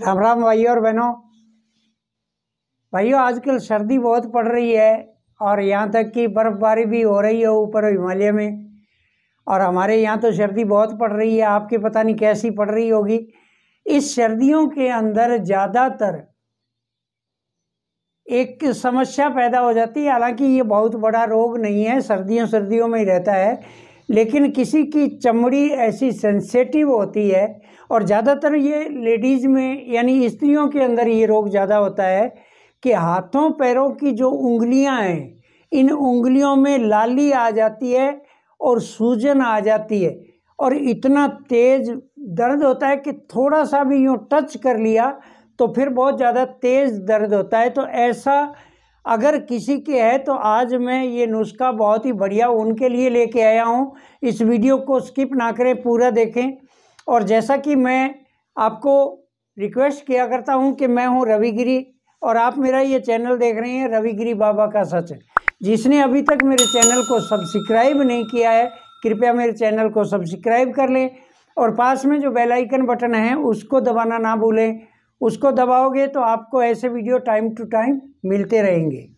राम राम भाइयों और बहनों भाइयों आजकल सर्दी बहुत पड़ रही है और यहाँ तक कि बर्फ़बारी भी हो रही है ऊपर हिमालय में और हमारे यहाँ तो सर्दी बहुत पड़ रही है आपके पता नहीं कैसी पड़ रही होगी इस सर्दियों के अंदर ज़्यादातर एक समस्या पैदा हो जाती है हालांकि ये बहुत बड़ा रोग नहीं है सर्दियों सर्दियों में ही रहता है लेकिन किसी की चमड़ी ऐसी सेंसेटिव होती है और ज़्यादातर ये लेडीज़ में यानी स्त्रियों के अंदर ये रोग ज़्यादा होता है कि हाथों पैरों की जो उंगलियां हैं इन उंगलियों में लाली आ जाती है और सूजन आ जाती है और इतना तेज़ दर्द होता है कि थोड़ा सा भी यूँ टच कर लिया तो फिर बहुत ज़्यादा तेज़ दर्द होता है तो ऐसा अगर किसी के है तो आज मैं ये नुस्खा बहुत ही बढ़िया उनके लिए लेके आया हूँ इस वीडियो को स्किप ना करें पूरा देखें और जैसा कि मैं आपको रिक्वेस्ट किया करता हूँ कि मैं हूँ रविगिरी और आप मेरा ये चैनल देख रहे हैं रविगिरी बाबा का सच जिसने अभी तक मेरे चैनल को सब्सक्राइब नहीं किया है कृपया मेरे चैनल को सब्सक्राइब कर लें और पास में जो बेल आइकन बटन है उसको दबाना ना भूलें उसको दबाओगे तो आपको ऐसे वीडियो टाइम टू टाइम मिलते रहेंगे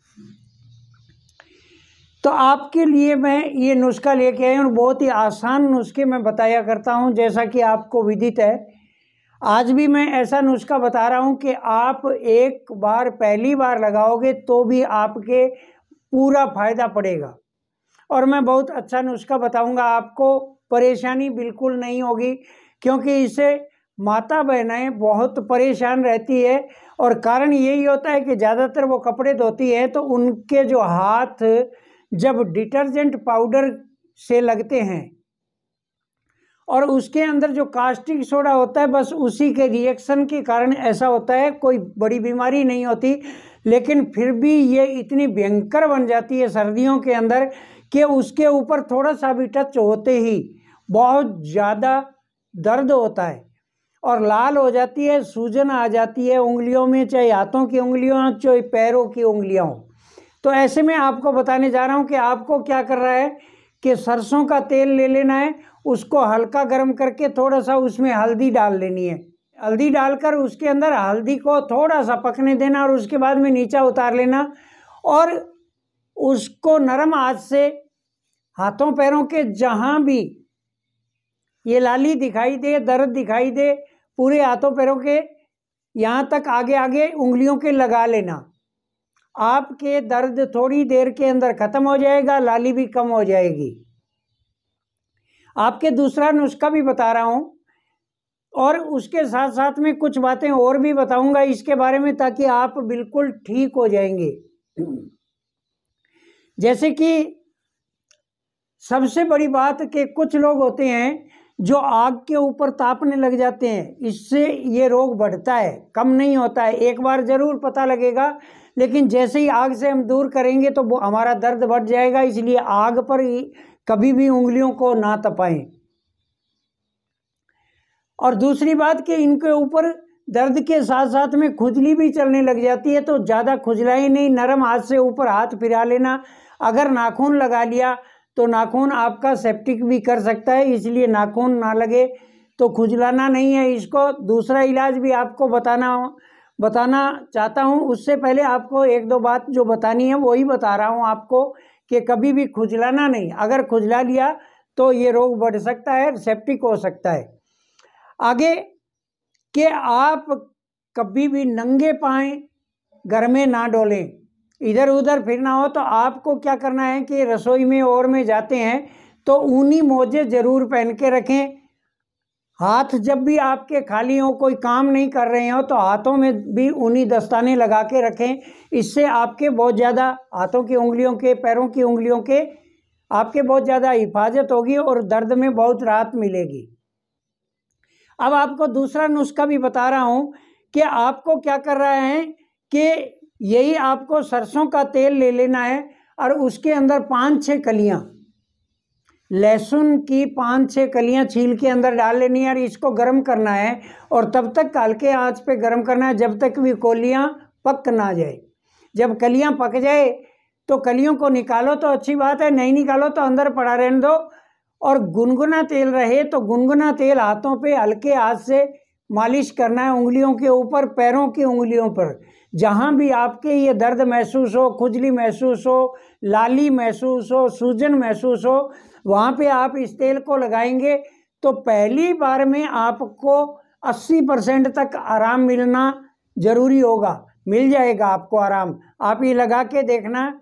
तो आपके लिए मैं ये नुस्खा लेके आया और बहुत ही आसान नुस्खे मैं बताया करता हूँ जैसा कि आपको विदित है आज भी मैं ऐसा नुस्खा बता रहा हूँ कि आप एक बार पहली बार लगाओगे तो भी आपके पूरा फ़ायदा पड़ेगा और मैं बहुत अच्छा नुस्खा बताऊँगा आपको परेशानी बिल्कुल नहीं होगी क्योंकि इसे माता बहनें बहुत परेशान रहती है और कारण यही होता है कि ज़्यादातर वो कपड़े धोती हैं तो उनके जो हाथ जब डिटर्जेंट पाउडर से लगते हैं और उसके अंदर जो कास्टिक सोडा होता है बस उसी के रिएक्शन के कारण ऐसा होता है कोई बड़ी बीमारी नहीं होती लेकिन फिर भी ये इतनी भयंकर बन जाती है सर्दियों के अंदर कि उसके ऊपर थोड़ा सा भी टच होते ही बहुत ज़्यादा दर्द होता है और लाल हो जाती है सूजन आ जाती है उंगलियों में चाहे हाथों की उंगलियों चाहे पैरों की उंगलियाँ हों तो ऐसे में आपको बताने जा रहा हूँ कि आपको क्या कर रहा है कि सरसों का तेल ले लेना है उसको हल्का गर्म करके थोड़ा सा उसमें हल्दी डाल लेनी है हल्दी डालकर उसके अंदर हल्दी को थोड़ा सा पकने देना और उसके बाद में नीचा उतार लेना और उसको नरम हाथ से हाथों पैरों के जहाँ भी ये लाली दिखाई दे दर्द दिखाई दे पूरे हाथों पैरों के यहाँ तक आगे आगे उंगलियों के लगा लेना आपके दर्द थोड़ी देर के अंदर ख़त्म हो जाएगा लाली भी कम हो जाएगी आपके दूसरा नुस्खा भी बता रहा हूँ और उसके साथ साथ में कुछ बातें और भी बताऊंगा इसके बारे में ताकि आप बिल्कुल ठीक हो जाएंगे जैसे कि सबसे बड़ी बात कि कुछ लोग होते हैं जो आग के ऊपर तापने लग जाते हैं इससे ये रोग बढ़ता है कम नहीं होता है एक बार ज़रूर पता लगेगा लेकिन जैसे ही आग से हम दूर करेंगे तो वो हमारा दर्द बढ़ जाएगा इसलिए आग पर कभी भी उंगलियों को ना तपाएं और दूसरी बात कि इनके ऊपर दर्द के साथ साथ में खुजली भी चलने लग जाती है तो ज़्यादा खुजलाई नहीं नरम हाथ से ऊपर हाथ फिरा लेना अगर नाखून लगा लिया तो नाखून आपका सेप्टिक भी कर सकता है इसलिए नाखून ना लगे तो खुजलाना नहीं है इसको दूसरा इलाज भी आपको बताना बताना चाहता हूँ उससे पहले आपको एक दो बात जो बतानी है वही बता रहा हूँ आपको कि कभी भी खुजलाना नहीं अगर खुजला लिया तो ये रोग बढ़ सकता है सेप्टिक हो सकता है आगे कि आप कभी भी नंगे पाएँ घर में ना डोलें इधर उधर फिरना हो तो आपको क्या करना है कि रसोई में और में जाते हैं तो ऊनी मोजे ज़रूर पहन के रखें हाथ जब भी आपके खाली हो कोई काम नहीं कर रहे हो तो हाथों में भी ऊनी दस्ताने लगा के रखें इससे आपके बहुत ज़्यादा हाथों की उंगलियों के पैरों की उंगलियों के आपके बहुत ज़्यादा हिफाजत होगी और दर्द में बहुत राहत मिलेगी अब आपको दूसरा नुस्खा भी बता रहा हूँ कि आपको क्या कर रहा है कि यही आपको सरसों का तेल ले लेना है और उसके अंदर पाँच छः कलियाँ लहसुन की पाँच छः कलियाँ छील के अंदर डाल लेनी है और इसको गर्म करना है और तब तक काल के आँच पे गर्म करना है जब तक भी कोलियाँ पक ना जाए जब कलियाँ पक जाए तो कलियों को निकालो तो अच्छी बात है नहीं निकालो तो अंदर पड़ा रहने दो और गुनगुना तेल रहे तो गुनगुना तेल हाथों पे हल्के हाथ से मालिश करना है उंगलियों के ऊपर पैरों की उंगलियों पर जहाँ भी आपके ये दर्द महसूस हो खुजली महसूस हो लाली महसूस हो सूजन महसूस हो वहाँ पे आप इस तेल को लगाएंगे तो पहली बार में आपको 80 परसेंट तक आराम मिलना ज़रूरी होगा मिल जाएगा आपको आराम आप ये लगा के देखना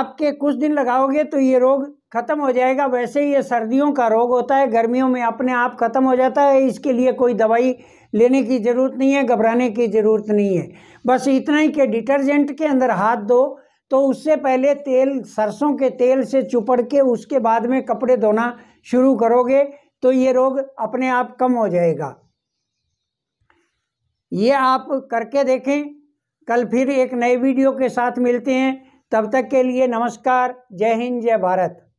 आपके कुछ दिन लगाओगे तो ये रोग ख़त्म हो जाएगा वैसे ही ये सर्दियों का रोग होता है गर्मियों में अपने आप ख़त्म हो जाता है इसके लिए कोई दवाई लेने की ज़रूरत नहीं है घबराने की ज़रूरत नहीं है बस इतना ही कि डिटर्जेंट के अंदर हाथ दो तो उससे पहले तेल सरसों के तेल से चुपड़ के उसके बाद में कपड़े धोना शुरू करोगे तो ये रोग अपने आप कम हो जाएगा ये आप करके देखें कल फिर एक नए वीडियो के साथ मिलते हैं तब तक के लिए नमस्कार जय हिंद जय भारत